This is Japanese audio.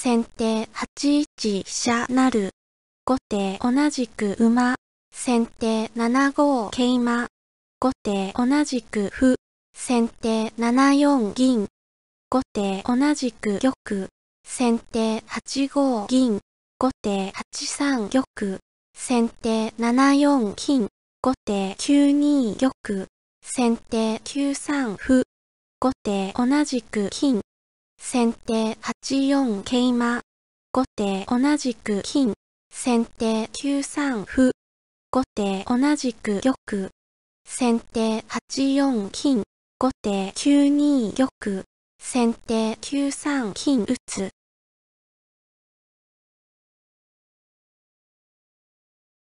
先手8一飛車なる。後手同じく馬。先手7五桂馬。後手同じく歩。先手7四銀。後手同じく玉。先手8五銀。後手8三玉。先手7四金。後手9二玉。先手9三歩。後手同じく金。先手8四桂馬。後手同じく金。先手9三歩。後手同じく玉。先手8四金。後手9二玉。先手9三金打つ。